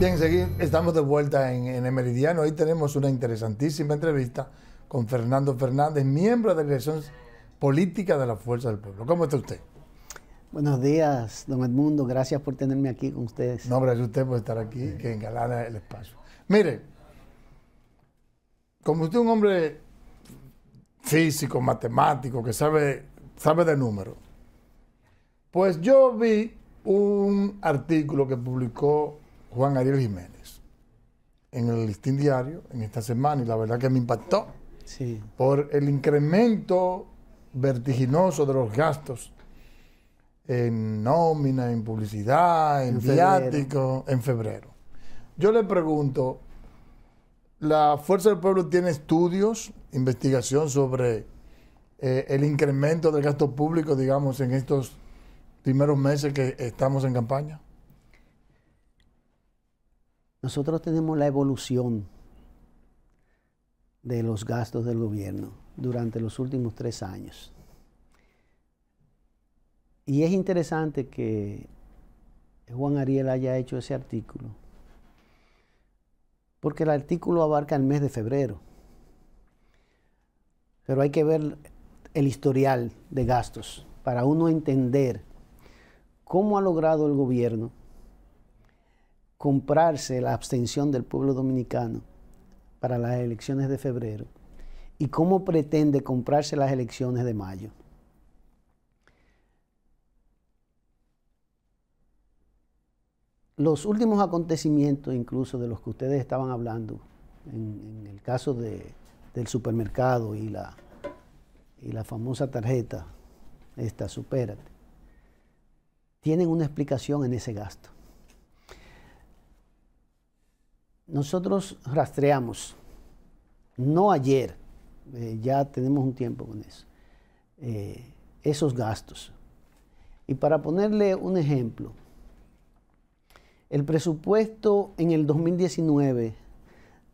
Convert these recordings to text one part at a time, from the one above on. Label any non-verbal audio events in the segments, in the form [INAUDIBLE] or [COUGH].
Bien, seguir. estamos de vuelta en, el Meridiano. Hoy tenemos una interesantísima entrevista con Fernando Fernández, miembro de la Dirección Política de la Fuerza del Pueblo. ¿Cómo está usted? Buenos días, don Edmundo. Gracias por tenerme aquí con ustedes. No, gracias a usted por estar aquí, que engalana el espacio. Mire, como usted es un hombre físico, matemático, que sabe, sabe de números, pues yo vi un artículo que publicó Juan Ariel Jiménez en el listín diario en esta semana y la verdad que me impactó por el incremento vertiginoso de los gastos en nómina, en publicidad, en, viático, en febrero. Yo le pregunto, ¿la Fuerza del Pueblo tiene estudios, investigación sobre eh, el incremento del gasto público, digamos, en estos primeros meses que estamos en campaña? Nosotros tenemos la evolución de los gastos del gobierno durante los últimos tres años. Y es interesante que Juan Ariel haya hecho ese artículo, porque el artículo abarca el mes de febrero, pero hay que ver el historial de gastos para uno entender cómo ha logrado el gobierno comprarse la abstención del pueblo dominicano para las elecciones de febrero y cómo pretende comprarse las elecciones de mayo. Los últimos acontecimientos, incluso de los que ustedes estaban hablando, en, el caso del supermercado y la, y la famosa tarjeta, esta, supérate, tienen una explicación en ese gasto. Nosotros rastreamos, no ayer, eh, ya tenemos un tiempo con eso, eh, esos gastos. Y para ponerle un ejemplo, el presupuesto en el 2019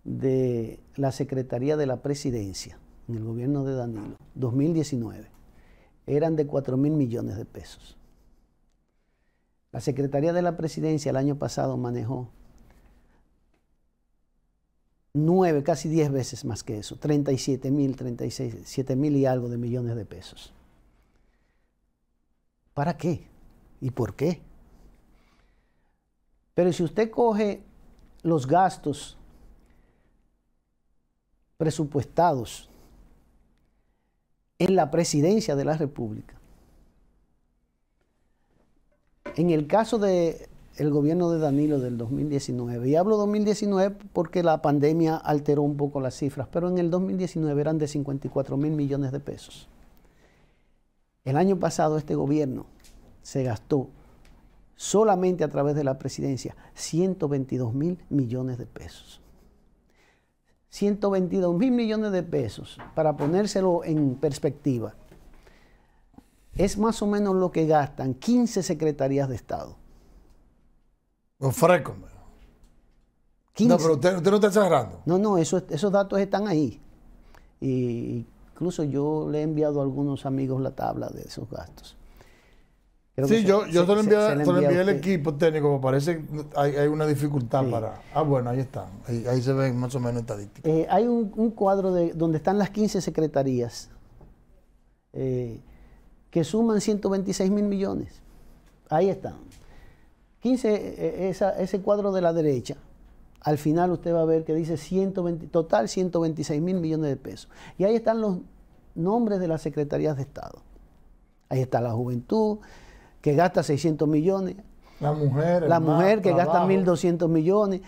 de la Secretaría de la Presidencia, en el gobierno de Danilo, 2019, eran de 4 mil millones de pesos. La Secretaría de la Presidencia el año pasado manejó nueve, casi diez veces más que eso, 37 mil, 37 mil y algo de millones de pesos. ¿Para qué? ¿Y por qué? Pero si usted coge los gastos presupuestados en la presidencia de la República, en el caso de el gobierno de Danilo del 2019. Y hablo 2019 porque la pandemia alteró un poco las cifras, pero en el 2019 eran de 54 mil millones de pesos. El año pasado este gobierno se gastó solamente a través de la presidencia 122 mil millones de pesos. 122 mil millones de pesos, para ponérselo en perspectiva, es más o menos lo que gastan 15 secretarías de Estado. Los frescos. No, pero usted, no está exagerando. No, no, esos datos están ahí. incluso yo le he enviado a algunos amigos la tabla de esos gastos. sí, yo, te lo envié, al equipo técnico, me parece que hay, una dificultad para... Ah, bueno, ahí están, ahí, se ven más o menos estadísticas. Eh, hay un, cuadro de, donde están las 15 secretarías eh, que suman 126 mil millones. Ahí están. 15, eh, eh, ese cuadro de la derecha, al final usted va a ver que dice 120, total 126 mil millones de pesos. Y ahí están los nombres de las secretarías de Estado. Ahí está la juventud, que gasta 600 millones. La mujer. La mujer, que gasta 1.200 millones.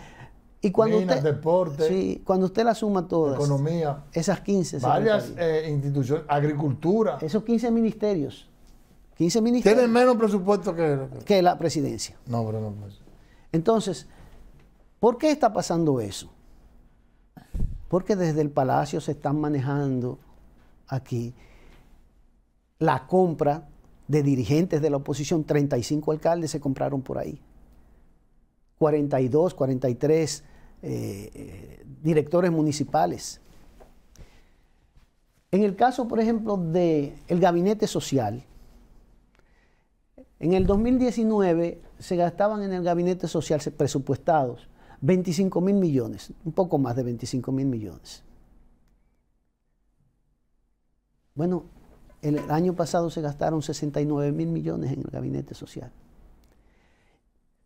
Y cuando usted, deporte, sí, cuando usted la suma todas. Economía. Esas 15. Varias eh, instituciones. Agricultura. Esos 15 ministerios. 15 ministerios. Tienen menos presupuesto que, la presidencia. No, pero no. Pues. Entonces, ¿por qué está pasando eso? Porque desde el Palacio se están manejando aquí la compra de dirigentes de la oposición. 35 alcaldes se compraron por ahí. 42, 43 eh, eh, directores municipales. En el caso, por ejemplo, del gabinete social, en el 2019 se gastaban en el gabinete social presupuestados 25 mil millones, un poco más de 25 mil millones. Bueno, el año pasado se gastaron 69 mil millones en el gabinete social.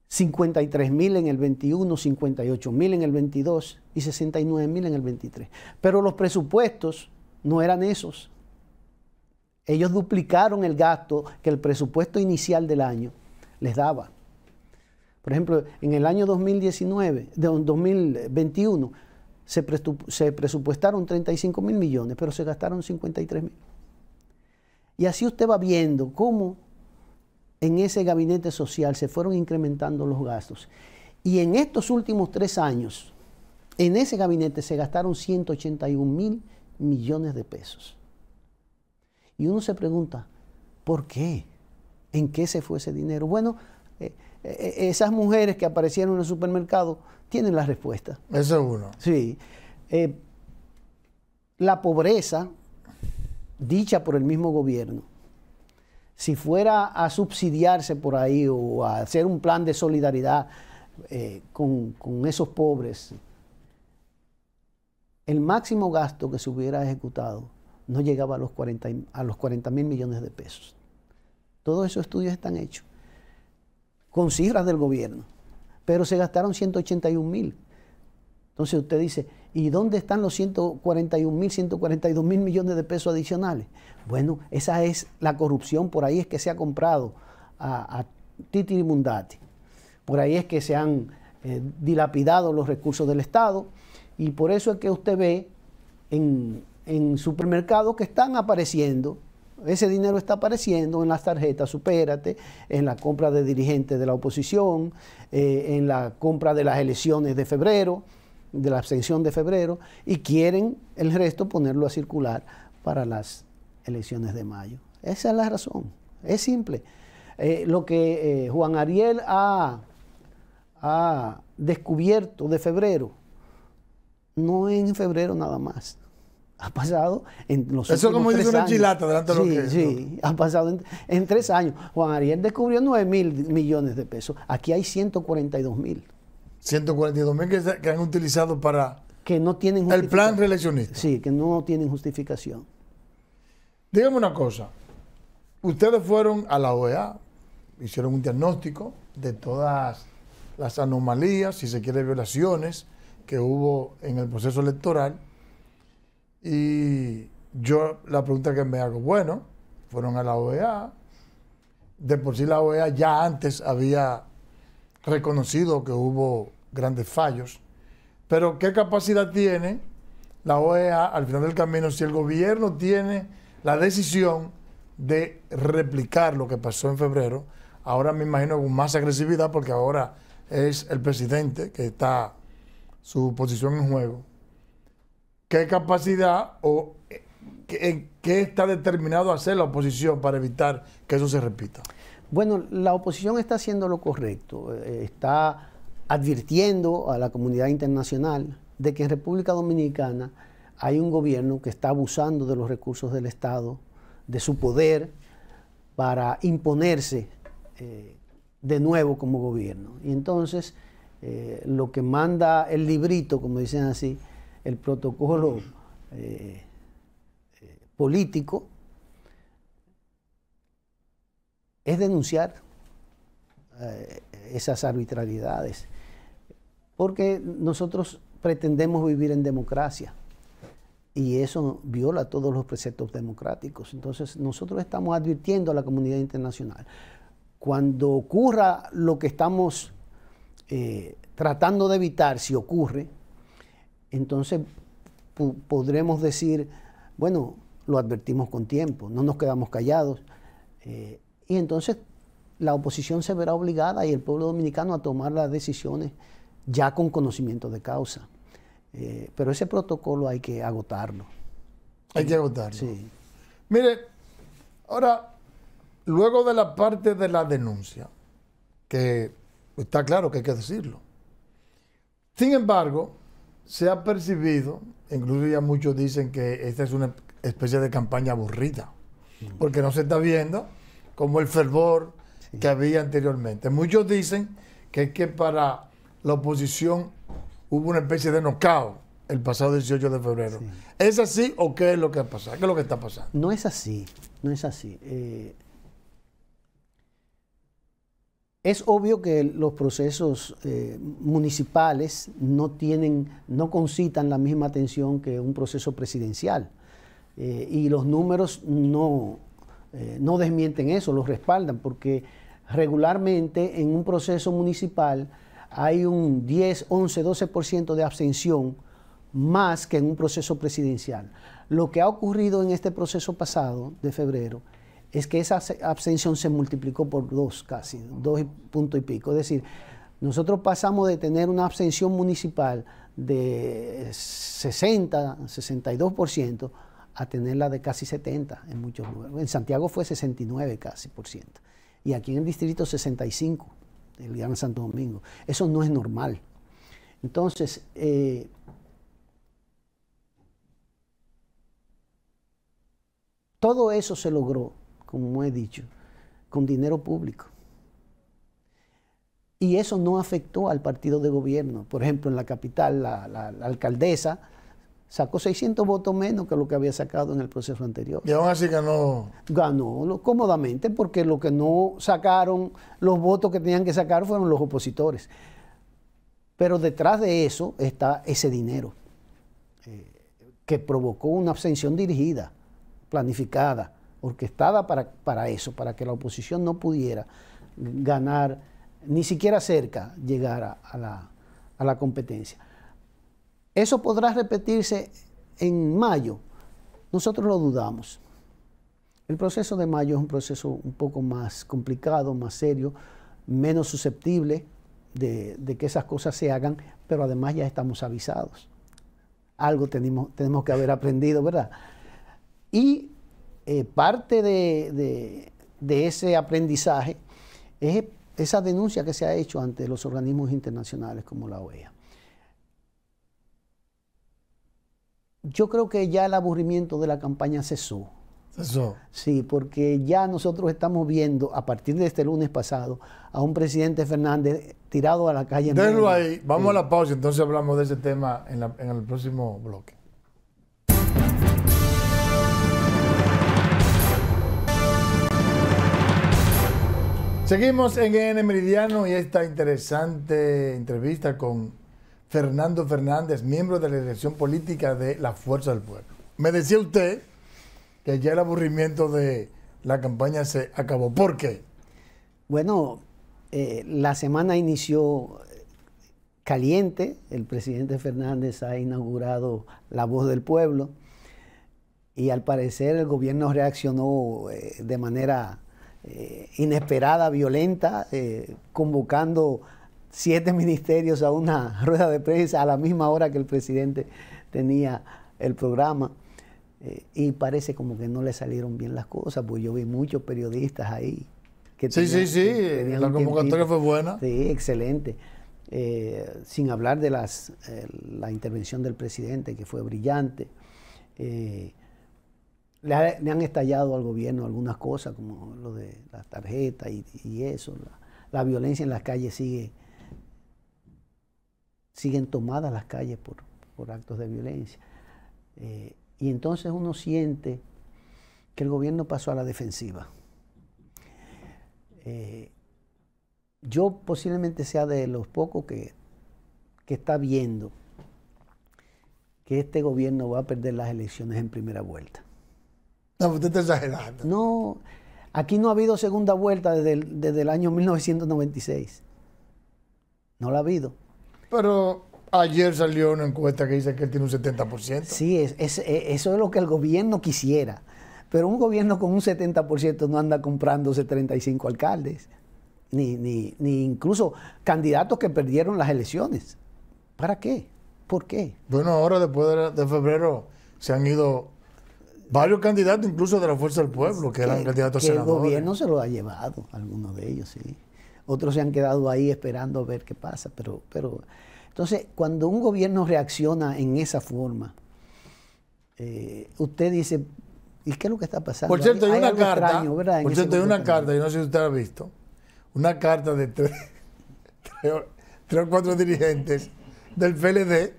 53 mil en el 21, 58 mil en el 22 y 69 mil en el 23. Pero los presupuestos no eran esos. Ellos duplicaron el gasto que el presupuesto inicial del año les daba. Por ejemplo, en el año 2019, de 2021, se presupuestaron 35 mil millones, pero se gastaron 53 mil. Y así usted va viendo cómo en ese gabinete social se fueron incrementando los gastos. Y en estos últimos tres años, en ese gabinete se gastaron 181 mil millones de pesos. Y uno se pregunta, ¿por qué? ¿En qué se fue ese dinero? Bueno, eh, eh, esas mujeres que aparecieron en el supermercado tienen la respuesta. Eso es uno. Sí. Eh, la pobreza, dicha por el mismo gobierno, si fuera a subsidiarse por ahí o a hacer un plan de solidaridad con esos pobres, el máximo gasto que se hubiera ejecutado no llegaba a los 40, a los mil millones de pesos. Todos esos estudios están hechos con cifras del gobierno, pero se gastaron 181 mil. Entonces usted dice, ¿y dónde están los 141 mil, 142 mil millones de pesos adicionales? Bueno, esa es la corrupción, por ahí es que se ha comprado a, a Titi Mundati, por ahí es que se han eh, dilapidado los recursos del Estado y por eso es que usted ve en, en supermercados que están apareciendo. Ese dinero está apareciendo en las tarjetas, supérate, en la compra de dirigentes de la oposición, eh, en la compra de las elecciones de febrero, de la abstención de febrero, y quieren el resto ponerlo a circular para las elecciones de mayo. Esa es la razón. Es simple. Eh, lo que eh, Juan Ariel ha, descubierto de febrero no en febrero nada más. Ha pasado en los Eso últimos como tres dice una chilata delante de sí, Sí, ha pasado en, tres años. Juan Ariel descubrió 9 mil millones de pesos. Aquí hay 142 mil. 142 mil que, han utilizado para... Que no tienen El plan reeleccionista. Sí, que no tienen justificación. Dígame una cosa. Ustedes fueron a la OEA, hicieron un diagnóstico de todas las anomalías, si se quiere, violaciones que hubo en el proceso electoral y yo la pregunta que me hago, bueno, fueron a la OEA, de por sí la OEA ya antes había reconocido que hubo grandes fallos, pero ¿qué capacidad tiene la OEA al final del camino si el gobierno tiene la decisión de replicar lo que pasó en febrero? Ahora me imagino con más agresividad porque ahora es el presidente que está su posición en juego ¿Qué capacidad o eh, qué, está determinado a hacer la oposición para evitar que eso se repita? Bueno, la oposición está haciendo lo correcto, eh, está advirtiendo a la comunidad internacional de que en República Dominicana hay un gobierno que está abusando de los recursos del Estado, de su poder, para imponerse eh, de nuevo como gobierno. Y entonces, lo que manda el librito, como dicen así, el protocolo eh, eh, político es denunciar eh, esas arbitrariedades, porque nosotros pretendemos vivir en democracia y eso viola todos los preceptos democráticos. Entonces nosotros estamos advirtiendo a la comunidad internacional, cuando ocurra lo que estamos tratando de evitar, si ocurre, entonces podremos decir, bueno, lo advertimos con tiempo, no nos quedamos callados. Eh, y entonces la oposición se verá obligada y el pueblo dominicano a tomar las decisiones ya con conocimiento de causa. Eh, pero ese protocolo hay que agotarlo. Hay que agotarlo. Sí. Mire, ahora, luego de la parte de la denuncia, que está claro que hay que decirlo. Sin embargo, se ha percibido, incluso ya muchos dicen que esta es una especie de campaña aburrida, mm. porque no se está viendo como el fervor que había anteriormente. Muchos dicen que es que para la oposición hubo una especie de nocao el pasado 18 de febrero. ¿Es así o qué es lo que ha pasado? ¿Qué es lo que está pasando? No es así, no es así. Eh, es obvio que los procesos eh, municipales no tienen, no concitan la misma atención que un proceso presidencial. Eh, y los números no, eh, no desmienten eso, los respaldan, porque regularmente en un proceso municipal hay un 10, 11, 12% de abstención más que en un proceso presidencial. Lo que ha ocurrido en este proceso pasado de febrero es que esa abstención se multiplicó por dos casi, dos punto y pico. Es decir, nosotros pasamos de tener una abstención municipal de 60, 62%, a tenerla de casi 70 en muchos lugares. En Santiago fue 69 casi por ciento. Y aquí en el distrito 65, el Gran Santo Domingo. Eso no es normal. Entonces, eh, todo eso se logró como he dicho, con dinero público. Y eso no afectó al partido de gobierno. Por ejemplo, en la capital, la, alcaldesa sacó 600 votos menos que lo que había sacado en el proceso anterior. Y aún así ganó. Ganó cómodamente porque lo que no sacaron, los votos que tenían que sacar fueron los opositores. Pero detrás de eso está ese dinero eh, que provocó una abstención dirigida, planificada orquestada para, para eso, para que la oposición no pudiera ganar, ni siquiera cerca llegar a, la, competencia. ¿Eso podrá repetirse en mayo? Nosotros lo dudamos. El proceso de mayo es un proceso un poco más complicado, más serio, menos susceptible de, que esas cosas se hagan, pero además ya estamos avisados. Algo tenemos, tenemos que haber aprendido, ¿verdad? Y eh, parte de, ese aprendizaje es esa denuncia que se ha hecho ante los organismos internacionales como la OEA. Yo creo que ya el aburrimiento de la campaña cesó. Cesó. Sí, porque ya nosotros estamos viendo, a partir de este lunes pasado, a un presidente Fernández tirado a la calle. Déjalo ahí, vamos a la pausa, entonces hablamos de ese tema en el próximo bloque. Seguimos en N Meridiano y esta interesante entrevista con Fernando Fernández, miembro de la dirección política de la Fuerza del Pueblo. Me decía usted que ya el aburrimiento de la campaña se acabó. ¿Por qué? Bueno, eh, la semana inició caliente. El presidente Fernández ha inaugurado La Voz del Pueblo y al parecer el gobierno reaccionó eh, de manera eh, inesperada, violenta, eh, convocando siete [LAUGHS] ministerios a una [LAUGHS] rueda de prensa a la misma hora que el presidente tenía el programa. Eh, y parece como que no le salieron bien las cosas, porque yo vi muchos periodistas ahí. sí, sí, sí, la convocatoria fue buena. Sí, excelente. sin hablar de las, la intervención del presidente, que fue brillante le, han estallado al gobierno algunas cosas, como lo de las tarjetas y, eso. La, violencia en las calles sigue, siguen tomadas las calles por, actos de violencia. Eh, y entonces uno siente que el gobierno pasó a la defensiva. Eh, yo posiblemente sea de los pocos que está viendo que este gobierno va a perder las elecciones en primera vuelta. No, usted pues, está No, aquí no ha habido segunda vuelta desde el, año 1996. No la ha habido. Pero ayer salió una encuesta que dice que él tiene un 70%. Sí, es, e, eso es lo que el gobierno quisiera. Pero un gobierno con un 70% no anda comprándose 35 alcaldes, ni, incluso candidatos que perdieron las elecciones. ¿Para qué? ¿Por qué? Bueno, ahora después de febrero se han ido varios candidatos, incluso de la Fuerza del Pueblo, que eran candidatos que senadores. El gobierno se lo ha llevado, algunos de ellos, sí. Otros se han quedado ahí esperando a ver qué pasa, pero, pero entonces cuando un gobierno reacciona en esa forma, eh, usted dice, ¿y qué es lo que está pasando? Por cierto, hay, una carta, por cierto, hay una carta, yo no sé si usted la ha visto, una carta de [LAUGHS] tres, tres, o cuatro dirigentes del PLD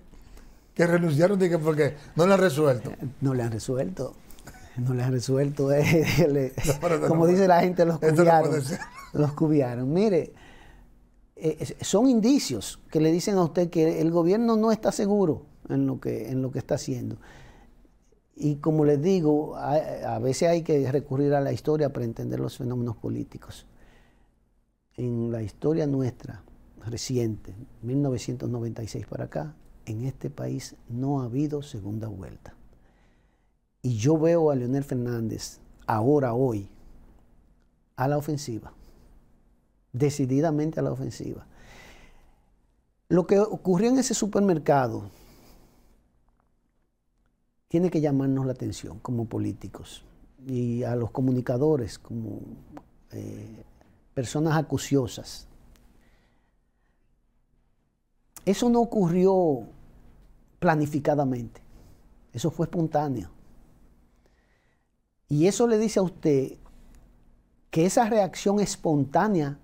que renunciaron porque no la han resuelto. No la han resuelto no le ha resuelto. [LAUGHS] Eh, como dice la gente, los cubiaron. los cubiaron. Mire, eh, son indicios que le dicen a usted que el gobierno no está seguro en lo que, en lo que está haciendo. Y como les digo, a veces hay que recurrir a la historia para entender los fenómenos políticos. En la historia nuestra, reciente, 1996 para acá, en este país no ha habido segunda vuelta. Y yo veo a Leonel Fernández ahora, hoy, a la ofensiva, decididamente a la ofensiva. Lo que ocurrió en ese supermercado tiene que llamarnos la atención como políticos y a los comunicadores como eh, personas acuciosas. Eso no ocurrió planificadamente, eso fue espontáneo. Y eso le dice a usted que esa reacción espontánea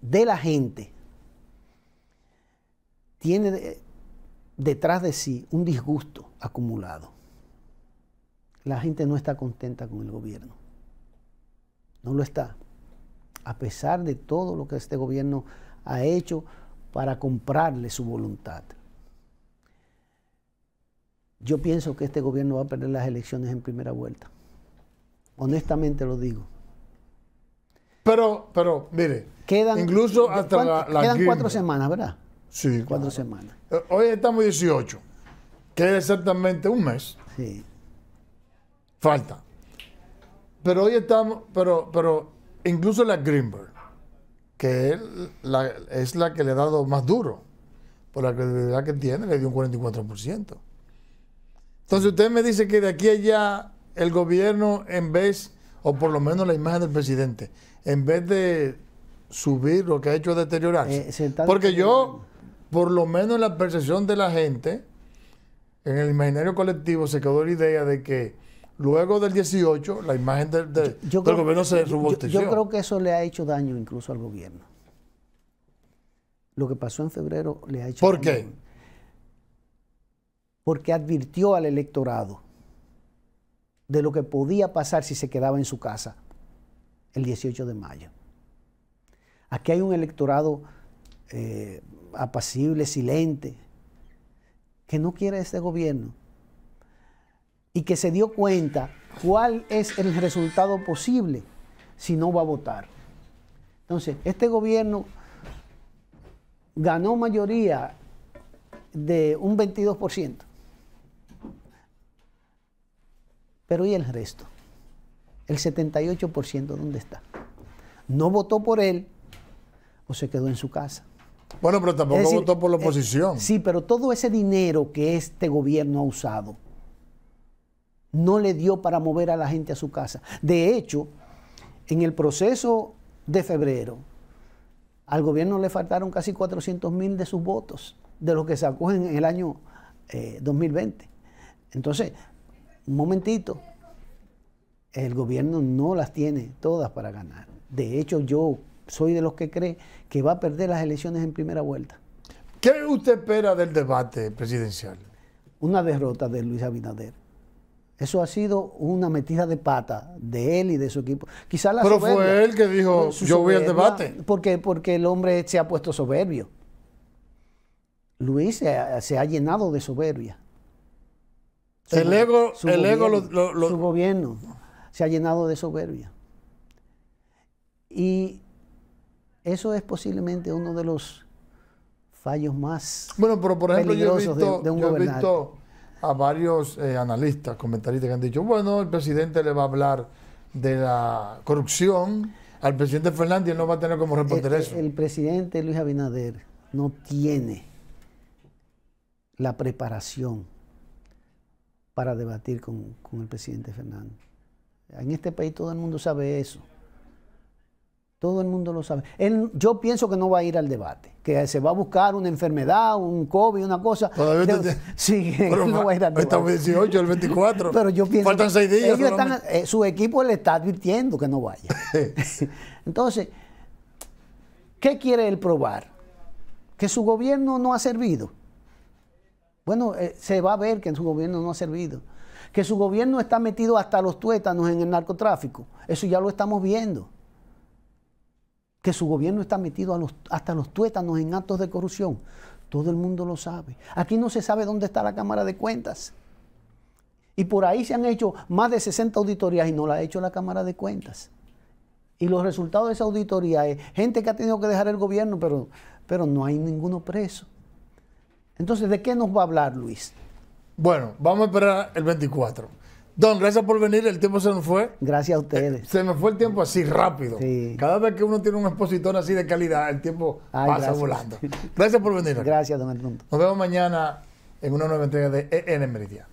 de la gente tiene detrás de sí un disgusto acumulado. La gente no está contenta con el gobierno. No lo está. A pesar de todo lo que este gobierno ha hecho para comprarle su voluntad. Yo pienso que este gobierno va a perder las elecciones en primera vuelta. Honestamente lo digo. Pero, pero, mire. Quedan, incluso hasta Quedan cuatro semanas, ¿verdad? Sí. Cuatro semanas. Eh, hoy estamos 18. Queda exactamente un mes. Sí. Falta. Pero hoy estamos, pero, pero incluso la Greenberg, que es la, es la que le ha dado más duro, por la credibilidad que tiene, le dio un 44%. Entonces usted me dice que de aquí a allá el gobierno en vez, o por lo menos la imagen del presidente, en vez de subir lo que ha hecho deteriorarse. Eh, Porque yo, por lo menos en la percepción de la gente, en el imaginario colectivo se quedó la idea de que luego del 18 la imagen del gobierno se Yo, creo que eso le ha hecho daño incluso al gobierno. Lo que pasó en febrero le ha hecho daño. ¿Por qué? Porque advirtió al electorado de lo que podía pasar si se quedaba en su casa el 18 de mayo. Aquí hay un electorado eh, apacible, silente, que no quiere este gobierno y que se dio cuenta cuál es el resultado posible si no va a votar. Entonces, este gobierno ganó mayoría de un 22%. Pero ¿y el resto? El 78% ¿dónde está? No votó por él o se quedó en su casa. Bueno, pero tampoco votó por la eh, oposición. sí, pero todo ese dinero que este gobierno ha usado no le dio para mover a la gente a su casa. De hecho, en el proceso de febrero, al gobierno le faltaron casi 400 mil de sus votos, de los que sacó en el año 2020. Eh, Entonces, un momentito, el gobierno no las tiene todas para ganar. De hecho, yo soy de los que cree que va a perder las elecciones en primera vuelta. ¿Qué usted espera del debate presidencial? Una derrota de Luis Abinader. Eso ha sido una metida de pata de él y de su equipo. la Pero fue él que dijo, yo voy al debate. ¿Por qué? porque el hombre se ha puesto soberbio. Luis se ha llenado de soberbia el ego, su gobierno, se ha llenado de soberbia. Y eso es posiblemente uno de los fallos más bueno, pero por ejemplo, yo he visto, a varios eh, analistas, comentaristas que han dicho, bueno, el presidente le va a hablar de la corrupción, al presidente Fernández no va a tener como responder eh, eso. El presidente Luis Abinader no tiene la preparación para debatir con, el presidente Fernando En este país todo el mundo sabe eso. Todo el mundo lo sabe. Él, yo pienso que no va a ir al debate, que se va a buscar una enfermedad, un COVID, una cosa. Todavía [LAUGHS] [LAUGHS] no va a ir al debate. 18, el 24. Pero yo pienso Faltan seis días. Eh, su equipo le está advirtiendo que no vaya. [LAUGHS] Entonces, ¿qué quiere él probar? Que su gobierno no ha servido. Bueno, eh, se va a ver que en su gobierno no ha servido. Que su gobierno está metido hasta los tuétanos en el narcotráfico. Eso ya lo estamos viendo. Que su gobierno está metido hasta los tuétanos en actos de corrupción. Todo el mundo lo sabe. Aquí no se sabe dónde está la Cámara de Cuentas. Y por ahí se han hecho más de 60 auditorías y no la ha hecho la Cámara de Cuentas. Y los resultados de esa auditoría es gente que ha tenido que dejar el gobierno, pero, pero no hay ninguno preso. Entonces, ¿de qué nos va a hablar Luis? Bueno, vamos a esperar el 24. Don, gracias por venir, el tiempo se nos fue. Gracias a ustedes. Eh, se me fue el tiempo así rápido. Cada vez que uno tiene un expositor así de calidad, el tiempo pasa volando. Gracias por venir. Gracias, don Edmundo. Nos vemos mañana en una nueva entrega de EN Meridiano.